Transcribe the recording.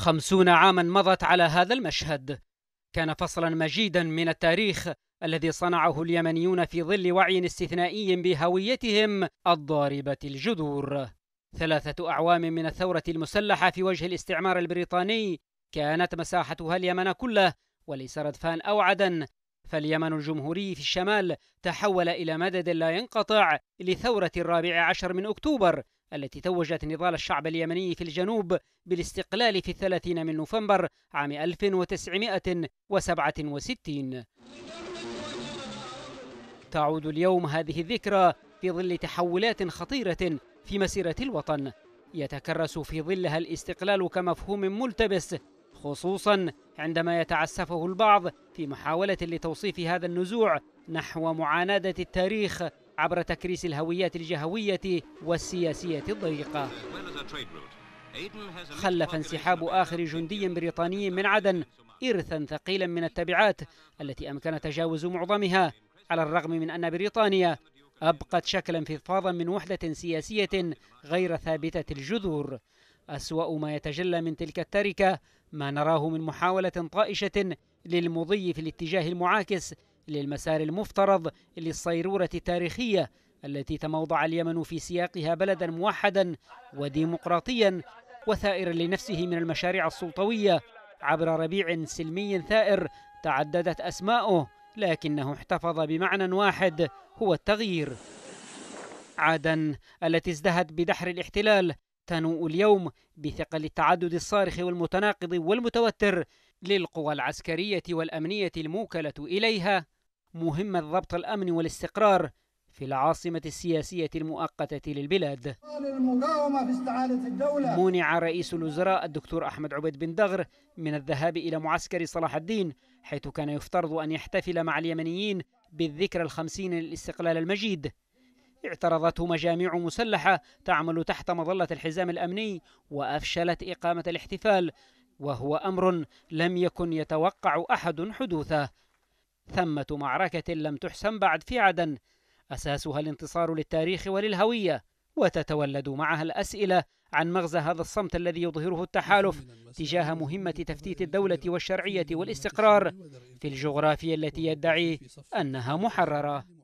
خمسون عاما مضت على هذا المشهد كان فصلا مجيدا من التاريخ الذي صنعه اليمنيون في ظل وعي استثنائي بهويتهم الضاربة الجذور ثلاثة أعوام من الثورة المسلحة في وجه الاستعمار البريطاني كانت مساحتها اليمن كله وليس ردفان أو عدن فاليمن الجمهوري في الشمال تحول إلى مدد لا ينقطع لثورة الرابع عشر من أكتوبر التي توجت نضال الشعب اليمني في الجنوب بالاستقلال في الثلاثين من نوفمبر عام 1967 تعود اليوم هذه الذكرى في ظل تحولات خطيرة في مسيرة الوطن يتكرس في ظلها الاستقلال كمفهوم ملتبس خصوصا عندما يتعسفه البعض في محاولة لتوصيف هذا النزوع نحو معاندة التاريخ عبر تكريس الهويات الجهوية والسياسية الضيقة خلف انسحاب آخر جندي بريطاني من عدن إرثا ثقيلا من التبعات التي أمكن تجاوز معظمها على الرغم من أن بريطانيا أبقت شكلا فضفاضا من وحدة سياسية غير ثابتة الجذور أسوأ ما يتجلى من تلك التركة ما نراه من محاولة طائشة للمضي في الاتجاه المعاكس للمسار المفترض للصيرورة التاريخية التي تموضع اليمن في سياقها بلدا موحدا وديمقراطيا وثائرا لنفسه من المشاريع السلطوية عبر ربيع سلمي ثائر تعددت أسماؤه لكنه احتفظ بمعنى واحد هو التغيير عادا التي ازدهت بدحر الاحتلال تنوء اليوم بثقل التعدد الصارخ والمتناقض والمتوتر للقوى العسكرية والأمنية الموكلة إليها مهمة ضبط الأمن والاستقرار في العاصمة السياسية المؤقتة للبلاد المقاومة في استعادة الدولة منع رئيس الوزراء الدكتور أحمد عبيد بن دغر من الذهاب إلى معسكر صلاح الدين حيث كان يفترض أن يحتفل مع اليمنيين بالذكرى الخمسين للاستقلال المجيد اعترضته مجاميع مسلحة تعمل تحت مظلة الحزام الأمني وأفشلت إقامة الاحتفال وهو أمر لم يكن يتوقع أحد حدوثه ثمة معركة لم تحسم بعد في عدن أساسها الانتصار للتاريخ وللهوية وتتولد معها الأسئلة عن مغزى هذا الصمت الذي يظهره التحالف تجاه مهمة تفتيت الدولة والشرعية والاستقرار في الجغرافيا التي يدعي أنها محررة